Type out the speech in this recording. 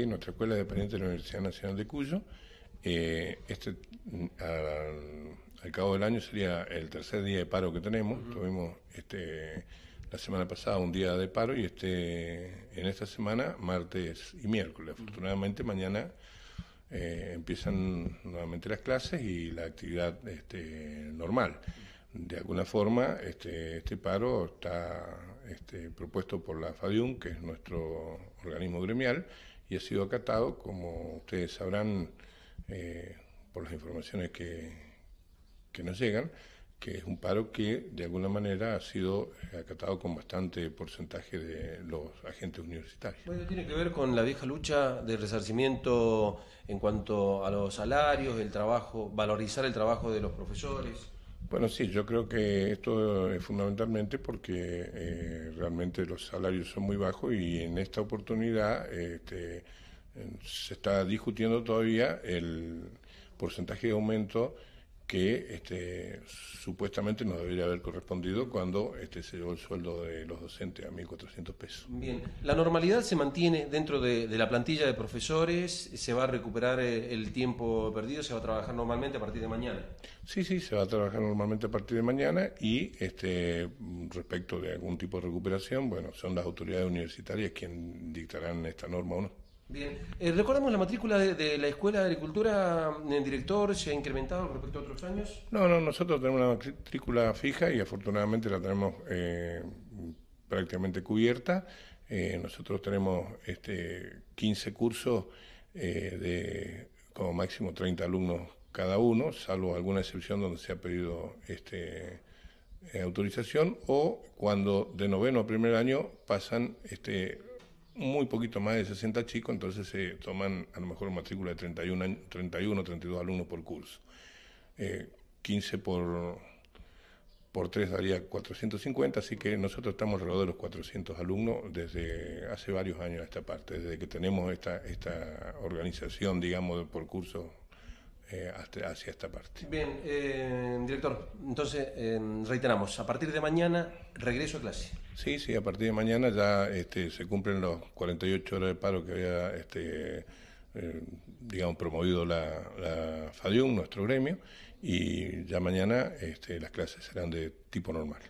nuestra escuela dependiente de la Universidad Nacional de Cuyo. Eh, este, al, cabo del año sería el tercer día de paro que tenemos. Tuvimos este, la semana pasada un día de paro y este, en esta semana, martes y miércoles. Afortunadamente, mañana eh, empiezan nuevamente las clases y la actividad este, normal. De alguna forma, este, este paro está propuesto por la FADIUM, que es nuestro organismo gremial, y ha sido acatado, como ustedes sabrán eh, por las informaciones que, que nos llegan, que es un paro que de alguna manera ha sido acatado con bastante porcentaje de los agentes universitarios. Bueno, tiene que ver con la vieja lucha de resarcimiento en cuanto a los salarios, el trabajo, valorizar el trabajo de los profesores. Bueno, sí, yo creo que esto es fundamentalmente porque eh, realmente los salarios son muy bajos y en esta oportunidad este, se está discutiendo todavía el porcentaje de aumento que este, supuestamente nos debería haber correspondido cuando este, se dio el sueldo de los docentes a 1.400 pesos. Bien, la normalidad se mantiene dentro de, la plantilla de profesores, se va a recuperar eh, el tiempo perdido, se va a trabajar normalmente a partir de mañana. Sí, sí, se va a trabajar normalmente a partir de mañana y este, respecto de algún tipo de recuperación, bueno, son las autoridades universitarias quienes dictarán esta norma o no. Bien, eh, ¿recordamos la matrícula de, la Escuela de Agricultura, en eh, director? ¿Se ha incrementado respecto a otros años? No, no, nosotros tenemos una matrícula fija y afortunadamente la tenemos eh, prácticamente cubierta. nosotros tenemos este, 15 cursos de como máximo 30 alumnos cada uno, salvo alguna excepción donde se ha pedido este, autorización o cuando de noveno a primer año pasan este, muy poquito más de 60 chicos, entonces se toman a lo mejor matrícula de 31, o 31 32 alumnos por curso. 15 eh, por, por 3 daría 450, así que nosotros estamos alrededor de los 400 alumnos desde hace varios años a esta parte, desde que tenemos esta, esta organización, digamos, por curso. Eh, hacia esta parte. Bien, eh, director, entonces eh, reiteramos, a partir de mañana regreso a clase. Sí, sí, a partir de mañana ya este, se cumplen los 48 horas de paro que había, este, digamos, promovido la, FADIUM, nuestro gremio, y ya mañana este, las clases serán de tipo normal.